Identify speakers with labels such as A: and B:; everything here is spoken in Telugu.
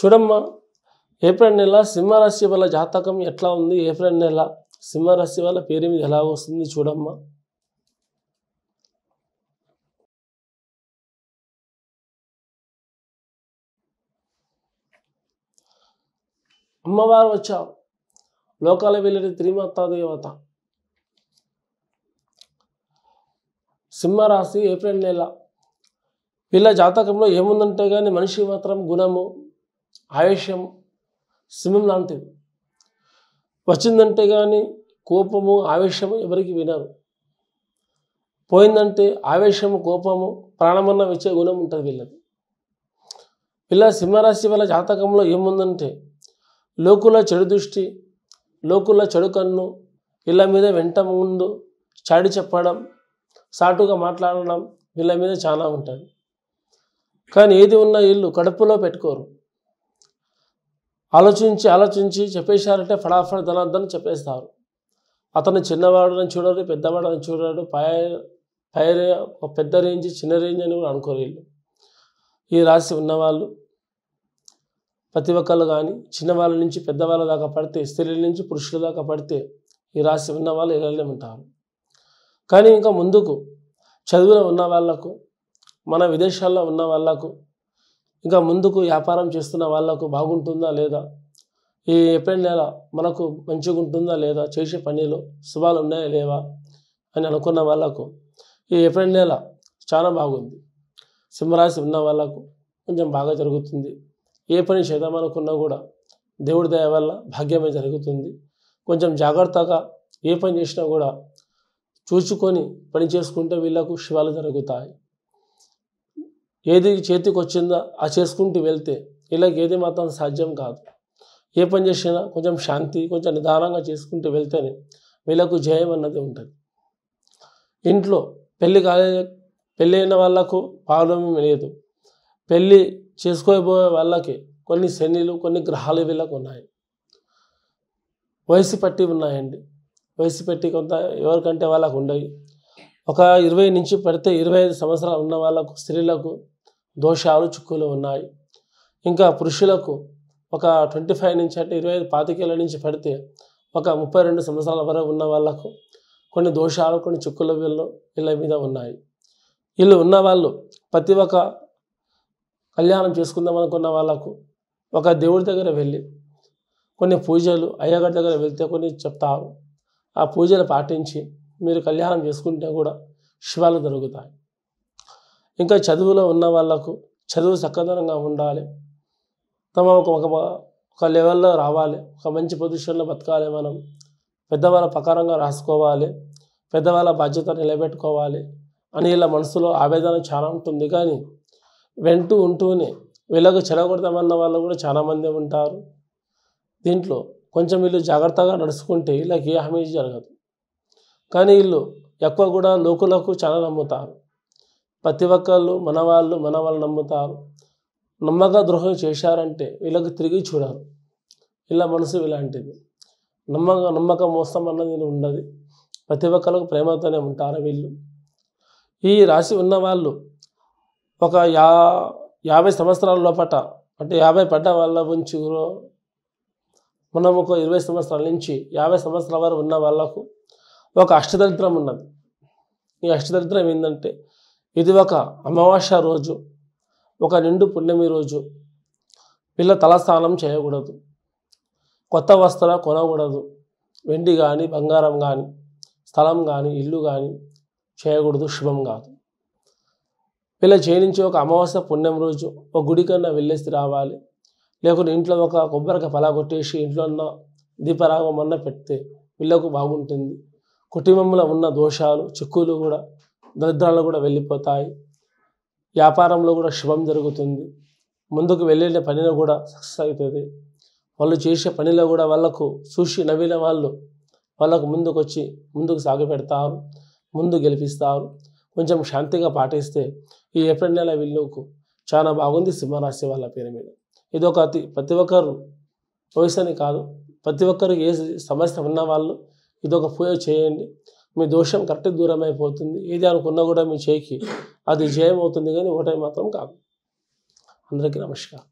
A: చూడమ్మా ఏప్రిల్ నెల సింహరాశి వల్ల జాతకం ఎట్లా ఉంది ఏప్రిల్ నెల సింహరాశి వల్ల మీద ఎలా వస్తుంది చూడమ్మా అమ్మవారు వచ్చావు లోకాల వెళ్ళిన త్రిమాతాదేవత సింహరాశి ఏప్రిల్ నెల వీళ్ళ జాతకంలో ఏముందంటే కానీ మనిషి మాత్రం గుణము ఆవేశం సింహం లాంటిది వచ్చిందంటే కానీ కోపము ఆవేశము ఎవరికి వినరు పోయిందంటే ఆవేశము కోపము ప్రాణమన్న వచ్చే గుణం ఉంటుంది వీళ్ళది ఇలా సింహరాశి వాళ్ళ జాతకంలో ఏముందంటే లోకుల చెడు దృష్టి లోకుల చెడు కన్ను ఇళ్ళ మీద వెంట ముందు చాడి చెప్పడం సాటుగా మాట్లాడడం వీళ్ళ మీద చాలా ఉంటుంది కానీ ఏది ఉన్న ఇల్లు కడుపులో పెట్టుకోరు ఆలోచించి ఆలోచించి చెప్పేశారంటే ఫడాఫడ ధనార్దని చెప్పేస్తారు అతను చిన్నవాడని చూడడు పెద్దవాడని చూడరు పై పై ఒక పెద్ద రేంజ్ చిన్న రేంజ్ అని కూడా అనుకోరు వీళ్ళు ఈ రాశి ఉన్నవాళ్ళు ప్రతి ఒక్కళ్ళు కానీ చిన్నవాళ్ళ నుంచి పెద్దవాళ్ళ దాకా పడితే స్త్రీల నుంచి పురుషుల దాకా పడితే ఈ రాశి ఉన్న వాళ్ళు ఇలానే ఉంటారు కానీ ఇంకా ముందుకు చదువులో ఉన్న వాళ్లకు మన విదేశాల్లో ఉన్న వాళ్లకు ఇంకా ముందుకు వ్యాపారం చేస్తున్న వాళ్ళకు బాగుంటుందా లేదా ఈ ఏప్రిల్ నెల మనకు మంచిగా ఉంటుందా లేదా చేసే పనిలో శుభాలు ఉన్నాయా లేవా అని అనుకున్న వాళ్ళకు ఈ ఏప్రిల్ నెల చాలా బాగుంది సింహరాశి ఉన్న వాళ్ళకు కొంచెం బాగా జరుగుతుంది ఏ పని చేద్దామనుకున్నా కూడా దేవుడి దయ వల్ల భాగ్యమే జరుగుతుంది కొంచెం జాగ్రత్తగా ఏ పని చేసినా కూడా చూసుకొని పని చేసుకుంటే వీళ్ళకు శివాలు జరుగుతాయి ఏది చేతికి వచ్చిందో ఆ చేసుకుంటూ వెళ్తే ఇలా ఏది మాత్రం సాధ్యం కాదు ఏ పని చేసినా కొంచెం శాంతి కొంచెం నిదానంగా చేసుకుంటూ వెళ్తేనే వీళ్ళకు జయం అన్నది ఉంటుంది ఇంట్లో పెళ్ళి కాలే పెళ్ళి అయిన వాళ్ళకు ప్రాబ్లం లేదు పెళ్ళి చేసుకోబోయే వాళ్ళకి కొన్ని శనిలు కొన్ని గ్రహాలు వీళ్ళకు ఉన్నాయి వయసు పట్టి ఉన్నాయండి వయసు పెట్టి కొంత ఎవరికంటే వాళ్ళకు ఉండవు ఒక ఇరవై నుంచి పడితే ఇరవై ఐదు సంవత్సరాలు ఉన్న వాళ్ళకు స్త్రీలకు దోషాలు చిక్కులు ఉన్నాయి ఇంకా పురుషులకు ఒక ట్వంటీ ఫైవ్ నుంచి అంటే ఇరవై ఐదు పాతికేళ్ళ నుంచి పడితే ఒక ముప్పై రెండు సంవత్సరాల వరకు ఉన్న వాళ్ళకు కొన్ని దోషాలు కొన్ని చిక్కుల వీళ్ళు వీళ్ళ మీద ఉన్నాయి వీళ్ళు ఉన్నవాళ్ళు ప్రతి ఒక్క కళ్యాణం చేసుకుందాం అనుకున్న వాళ్ళకు ఒక దేవుడి దగ్గర వెళ్ళి కొన్ని పూజలు అయ్యగారి దగ్గర వెళ్తే కొన్ని చెప్తారు ఆ పూజలు పాటించి మీరు కళ్యాణం చేసుకుంటే కూడా శివాలు దొరుకుతాయి ఇంకా చదువులో ఉన్న వాళ్ళకు చదువు సక్కదనంగా ఉండాలి తమ ఒక ఒక లెవెల్లో రావాలి ఒక మంచి పొజిషన్లో బతకాలి మనం పెద్దవాళ్ళ ప్రకారంగా రాసుకోవాలి పెద్దవాళ్ళ బాధ్యత నిలబెట్టుకోవాలి అని ఇలా మనసులో ఆవేదన చాలా ఉంటుంది కానీ వెంటూ ఉంటూనే వీళ్ళకు చెడగొడతామన్న వాళ్ళు కూడా చాలామంది ఉంటారు దీంట్లో కొంచెం వీళ్ళు జాగ్రత్తగా నడుచుకుంటే వీళ్ళకి హామీ జరగదు కానీ వీళ్ళు ఎక్కువ కూడా లోకులకు చాలా నమ్ముతారు ప్రతి ఒక్కళ్ళు మన వాళ్ళు మన వాళ్ళు నమ్ముతారు నమ్మక ద్రోహం చేశారంటే వీళ్ళకి తిరిగి చూడరు ఇలా మనసు ఇలాంటిది నమ్మక నమ్మకం మోసం అన్నది ఉండదు ప్రతి ఒక్కళ్ళకు ప్రేమతోనే ఉంటారు వీళ్ళు ఈ రాశి ఉన్న వాళ్ళు ఒక యా యాభై సంవత్సరాల లోపట అంటే యాభై పడ్డ వాళ్ళ నుంచి మనం ఒక ఇరవై సంవత్సరాల నుంచి యాభై సంవత్సరాల వరకు ఉన్న వాళ్ళకు ఒక అష్టదరిద్రం ఉన్నది ఈ అష్టదరిద్రం ఏంటంటే ఇది ఒక అమావాస్య రోజు ఒక నిండు పుణ్యమి రోజు పిల్ల తలస్నానం చేయకూడదు కొత్త వస్త్ర కొనకూడదు వెండి కానీ బంగారం కానీ స్థలం కానీ ఇల్లు కానీ చేయకూడదు శుభం కాదు పిల్ల చేయించి ఒక అమావాస్య పుణ్యం రోజు ఒక గుడి కన్నా వెళ్ళేసి రావాలి లేకుంటే ఇంట్లో ఒక కొబ్బరికాయ పలా కొట్టేసి ఇంట్లో ఉన్న దీపరాగం అన్న పెడితే పిల్లకు బాగుంటుంది కుటుంబంలో ఉన్న దోషాలు చిక్కులు కూడా దరిద్రాలు కూడా వెళ్ళిపోతాయి వ్యాపారంలో కూడా శుభం జరుగుతుంది ముందుకు వెళ్ళిన పనిలో కూడా సక్సెస్ అవుతుంది వాళ్ళు చేసే పనిలో కూడా వాళ్ళకు చూసి నవ్విన వాళ్ళు వాళ్ళకు ముందుకు వచ్చి ముందుకు సాగు పెడతారు ముందు గెలిపిస్తారు కొంచెం శాంతిగా పాటిస్తే ఈ ఏప్రిల్ నెల వీళ్ళకు చాలా బాగుంది సింహరాశి వాళ్ళ పేరు మీద ఇది ఒక అతి ప్రతి ఒక్కరు వయసు అని కాదు ప్రతి ఒక్కరు ఏ సమస్య ఉన్న వాళ్ళు ఇదొక పూజ చేయండి మీ దోషం కరెక్ట్ దూరం అయిపోతుంది ఏది అనుకున్నా కూడా మీ చేయికి అది జయం అవుతుంది కానీ ఒకటే మాత్రం కాదు అందరికీ నమస్కారం